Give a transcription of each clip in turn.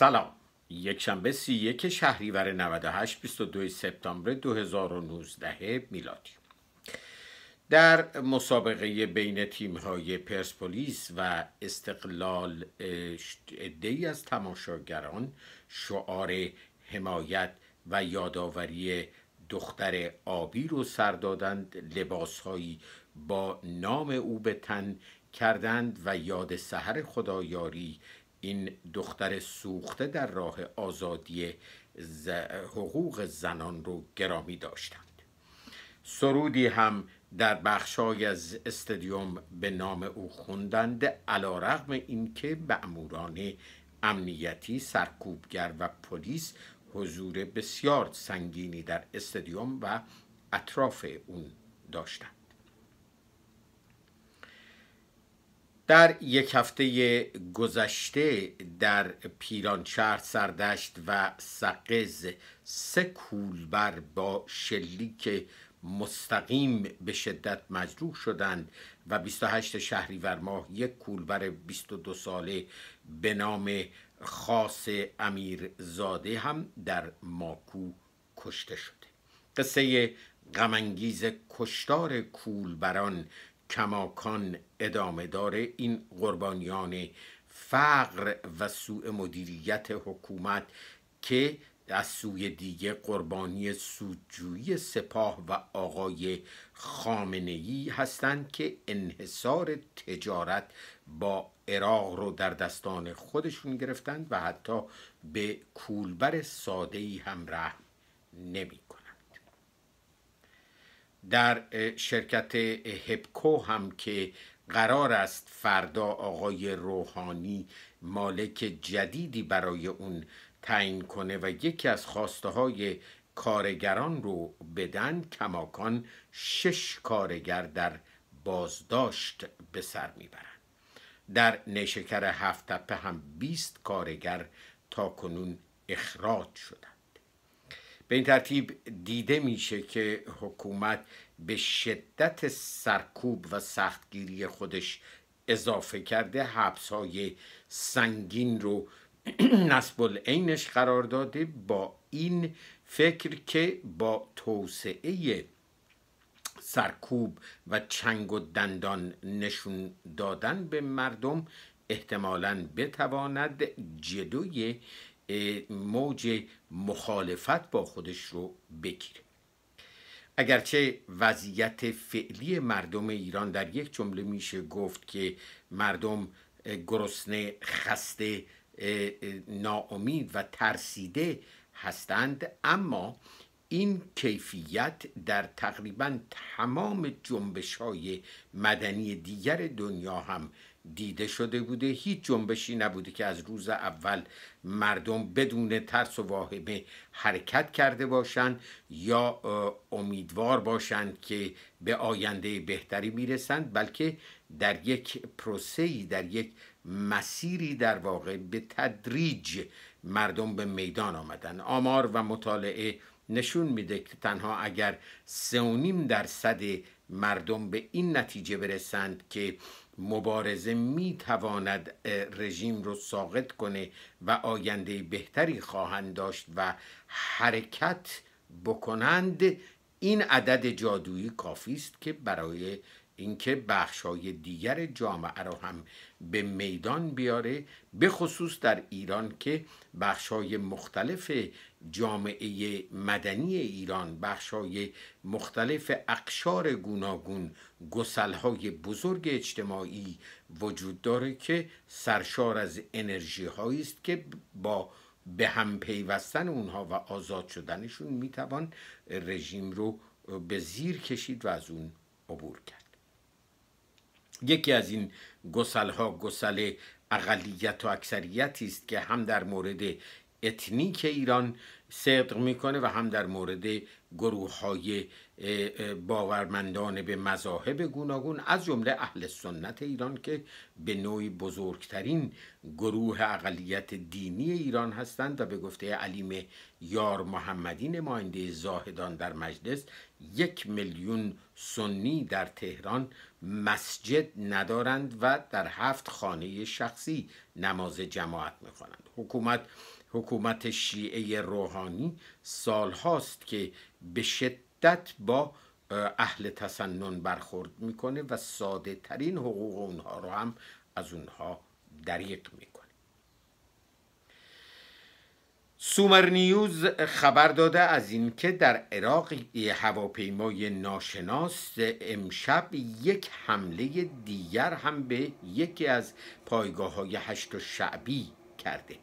سلام یک شنبه سی یک شهریور 98 22 سپتامبر 2019 میلادی در مسابقه بین تیم‌های پرسپولیس و استقلال ای از تماشاگران شعار حمایت و یادآوری دختر آبی رو سر دادند لباسهایی با نام او به تن کردند و یاد سحر خدایاری این دختر سوخته در راه آزادی حقوق زنان رو گرامی داشتند سرودی هم در بخشای از استادیوم به نام او خوندند علا رغم اینکه مأموران امنیتی سرکوبگر و پلیس حضور بسیار سنگینی در استادیوم و اطراف اون داشتند در یک هفته گذشته در پیرانشهر سردشت و سقز سه کولبر با شلیک مستقیم به شدت مجروح شدند و 28 شهریور ماه یک کولبر 22 ساله به نام خاص امیرزاده هم در ماکو کشته شده قصه غمانگیز کشتار کولبران کماکان ادامه داره این قربانیان فقر و سوء مدیریت حکومت که از سوی دیگه قربانی سودجویی سپاه و آقای خامنه هستند که انحصار تجارت با عراق رو در دستان خودشون گرفتند و حتی به کولبر ساده ای هم رحم نمی در شرکت هپکو هم که قرار است فردا آقای روحانی مالک جدیدی برای اون تعیین کنه و یکی از خواسته های کارگران رو بدن کماکان شش کارگر در بازداشت به سر میبرند در نیشکر هفت هم 20 کارگر تا کنون اخراج شدند به این ترتیب دیده میشه که حکومت به شدت سرکوب و سختگیری خودش اضافه کرده حبس های سنگین رو نسب العینش قرار داده با این فکر که با توسعه سرکوب و چنگ و دندان نشون دادن به مردم احتمالا بتواند جلوی موج مخالفت با خودش رو بگیره اگرچه وضعیت فعلی مردم ایران در یک جمله میشه گفت که مردم گرسنه خسته ناامید و ترسیده هستند اما این کیفیت در تقریبا تمام جنبش های مدنی دیگر دنیا هم دیده شده بوده هیچ جنبشی نبوده که از روز اول مردم بدون ترس و واهمه حرکت کرده باشند یا امیدوار باشند که به آینده بهتری میرسند بلکه در یک پروسهی در یک مسیری در واقع به تدریج مردم به میدان آمدن آمار و مطالعه نشون میده که تنها اگر در درصد مردم به این نتیجه برسند که مبارزه می تواند رژیم رو ساقط کنه و آینده بهتری خواهند داشت و حرکت بکنند این عدد جادویی کافی است که برای اینکه های دیگر جامعه را هم به میدان بیاره به خصوص در ایران که های مختلف جامعه مدنی ایران های مختلف اقشار گوناگون گسلهای بزرگ اجتماعی وجود داره که سرشار از انرژی است که با به هم پیوستن اونها و آزاد شدنشون میتوان رژیم رو به زیر کشید و از اون عبور کرد یکی از این گسل ها گسل اقلیت و اکثریتی است که هم در مورد اتنیک ایران صدق میکنه و هم در مورد گروه های باورمندان به مذاهب گوناگون از جمله اهل سنت ایران که به نوعی بزرگترین گروه اقلیت دینی ایران هستند و به گفته علیم یار محمدی نماینده زاهدان در مجلس یک میلیون سنی در تهران مسجد ندارند و در هفت خانه شخصی نماز جماعت میخوانند حکومت حکومت شیعه روحانی هاست که به شدت با اهل تسنن برخورد میکنه و ساده ترین حقوق اونها رو هم از اونها دریق میکنه سومر نیوز خبر داده از اینکه در عراق هواپیمای ناشناس امشب یک حمله دیگر هم به یکی از پایگاه های هشت و شعبی کرده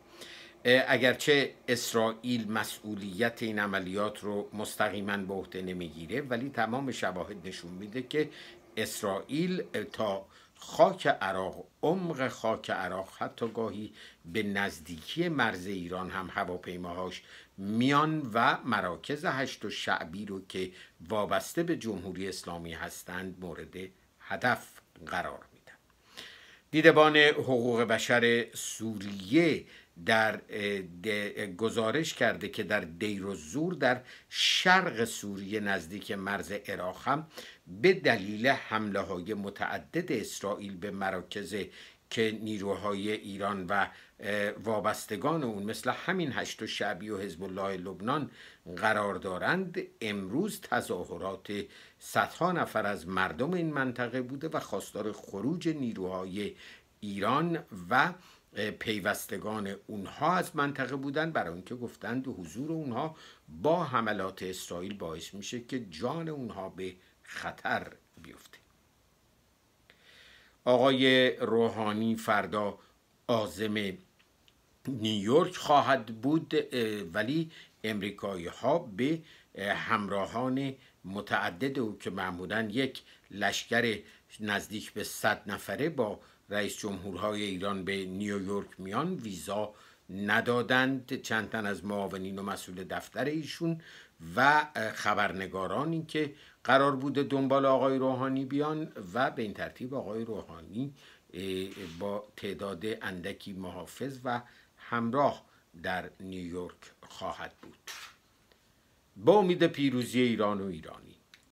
اگرچه اسرائیل مسئولیت این عملیات رو مستقیما به عهده نمیگیره ولی تمام شواهد نشون میده که اسرائیل تا خاک عراق عمق خاک عراق حتی گاهی به نزدیکی مرز ایران هم هواپیماهاش میان و مراکز هشت و شعبی رو که وابسته به جمهوری اسلامی هستند مورد هدف قرار میدن دیدبان حقوق بشر سوریه در گزارش کرده که در دیر و زور در شرق سوریه نزدیک مرز عراق هم به دلیل حمله های متعدد اسرائیل به مراکز که نیروهای ایران و وابستگان اون مثل همین هشت و شعبی و حزب الله لبنان قرار دارند امروز تظاهرات صدها نفر از مردم این منطقه بوده و خواستار خروج نیروهای ایران و پیوستگان اونها از منطقه بودن برای اینکه گفتند حضور اونها با حملات اسرائیل باعث میشه که جان اونها به خطر بیفته آقای روحانی فردا آزم نیویورک خواهد بود ولی امریکایی ها به همراهان متعدد او که معمولا یک لشکر نزدیک به 100 نفره با رئیس جمهورهای ایران به نیویورک میان ویزا ندادند چند تن از معاونین و مسئول دفتر ایشون و خبرنگارانی که قرار بوده دنبال آقای روحانی بیان و به این ترتیب آقای روحانی با تعداد اندکی محافظ و همراه در نیویورک خواهد بود با امید پیروزی ایران و ایران